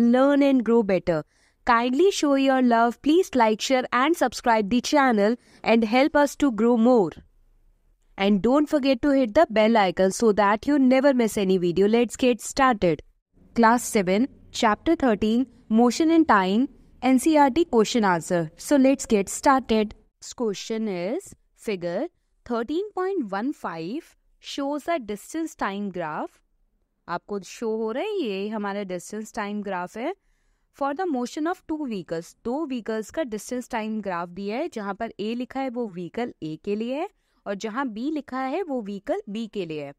learn and grow better. Kindly show your love. Please like, share and subscribe the channel and help us to grow more. And don't forget to hit the bell icon so that you never miss any video. Let's get started. Class 7, Chapter 13, Motion and Time, NCRT question answer. So let's get started. This question is Figure 13.15 shows a distance time graph आपको show हो रहा है ये हमारा distance time graph है for the motion of two vehicles दो vehicles का distance time graph दिया है जहाँ पर ए लिखा है वो व्हीकल ए के लिए है और जहाँ बी लिखा है वो व्हीकल बी के लिए है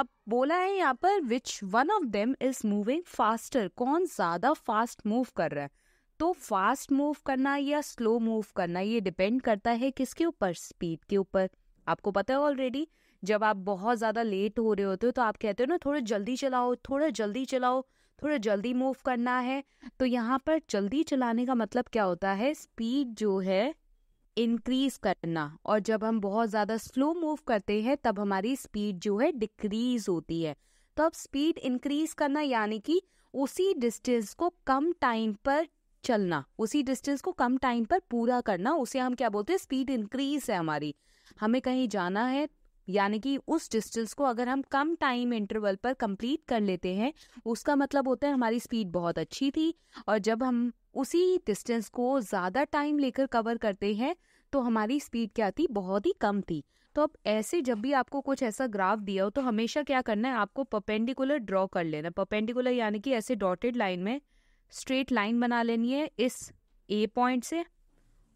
अब बोला है यहाँ पर which one of them is moving faster कौन ज़्यादा फास्ट मूव कर रहा है तो फास्ट मूव करना या स्लो मूव करना ये डिपेंड करता है किसके ऊपर स्पीड के ऊपर आपको पता है ऑलरेडी जब आप बहुत ज़्यादा लेट हो रहे होते हो तो आप कहते हो ना थोड़ा जल्दी चलाओ थोड़ा जल्दी चलाओ थोड़ा जल्दी मूव करना है तो यहाँ पर जल्दी चलाने का मतलब क्या होता है स्पीड जो है इंक्रीज करना और जब हम बहुत ज़्यादा स्लो मूव करते हैं तब हमारी स्पीड जो है डिक्रीज होती है तो अब स्पीड इंक्रीज करना यानी कि उसी डिस्टेंस को कम टाइम पर चलना उसी डिस्टेंस को कम टाइम पर पूरा करना उसे हम क्या बोलते हैं स्पीड इंक्रीज है हमारी हमें कहीं जाना है यानी कि उस डिस्टेंस को अगर हम कम टाइम इंटरवल पर कंप्लीट कर लेते हैं उसका मतलब होता है हमारी स्पीड बहुत अच्छी थी और जब हम उसी डिस्टेंस को ज़्यादा टाइम लेकर कवर करते हैं तो हमारी स्पीड क्या थी बहुत ही कम थी तो अब ऐसे जब भी आपको कुछ ऐसा ग्राफ दिया हो तो हमेशा क्या करना है आपको पपेंडिकुलर ड्रॉ कर लेना पपेंडिकुलर यानी कि ऐसे डॉटेड लाइन में स्ट्रेट लाइन बना लेनी है इस ए पॉइंट से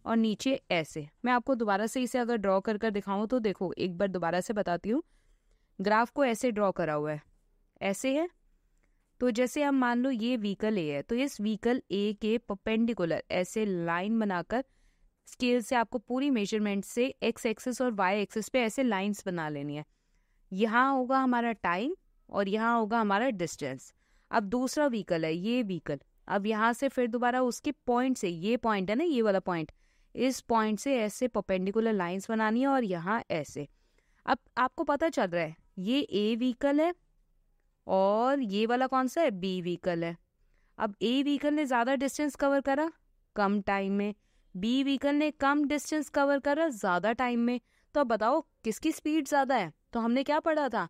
और नीचे ऐसे मैं आपको दोबारा से इसे अगर ड्रॉ कर कर दिखाऊँ तो देखो एक बार दोबारा से बताती हूँ ग्राफ को ऐसे ड्रॉ करा हुआ है ऐसे है तो जैसे हम मान लो ये व्हीकल ए है तो इस व्हीकल ए के पपेंडिकुलर ऐसे लाइन बनाकर स्केल से आपको पूरी मेजरमेंट से एक्स एक्सिस और वाई एक्सिस पे ऐसे लाइंस बना लेनी है यहाँ होगा हमारा टाइम और यहाँ होगा हमारा डिस्टेंस अब दूसरा व्हीकल है ये व्हीकल अब यहाँ से फिर दोबारा उसके पॉइंट से ये पॉइंट है ना ये वाला पॉइंट इस पॉइंट से ऐसे पपेंडिकुलर लाइंस बनानी है और यहाँ ऐसे अब आपको पता चल रहा है ये ए व्हीकल है और ये वाला कौन सा है बी व्हीकल है अब ए व्हीकल ने ज़्यादा डिस्टेंस कवर करा कम टाइम में बी व्हीकल ने कम डिस्टेंस कवर करा ज़्यादा टाइम में तो अब बताओ किसकी स्पीड ज़्यादा है तो हमने क्या पढ़ा था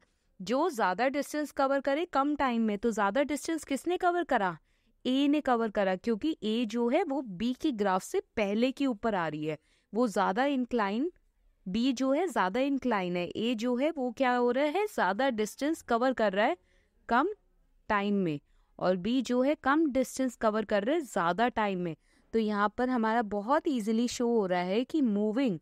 जो ज़्यादा डिस्टेंस कवर करे कम टाइम में तो ज़्यादा डिस्टेंस किसने कवर करा ए ने कवर करा क्योंकि ए जो है वो बी के ग्राफ से पहले के ऊपर आ रही है वो ज़्यादा इंक्लाइन बी जो है ज़्यादा इंक्लाइन है ए जो है वो क्या हो रहा है ज़्यादा डिस्टेंस कवर कर रहा है कम टाइम में और बी जो है कम डिस्टेंस कवर कर रहा है ज़्यादा टाइम में तो यहाँ पर हमारा बहुत इजिली शो हो रहा है कि moving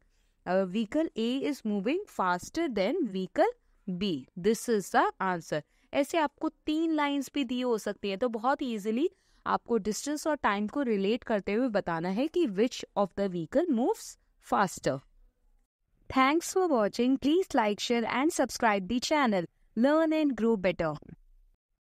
vehicle A is moving faster than vehicle B this is the answer ऐसे आपको तीन लाइंस भी दी हो सकती है तो बहुत ईजिली आपको डिस्टेंस और टाइम को रिलेट करते हुए बताना है कि which of the vehicle moves faster thanks for watching please like share and subscribe the channel learn and grow better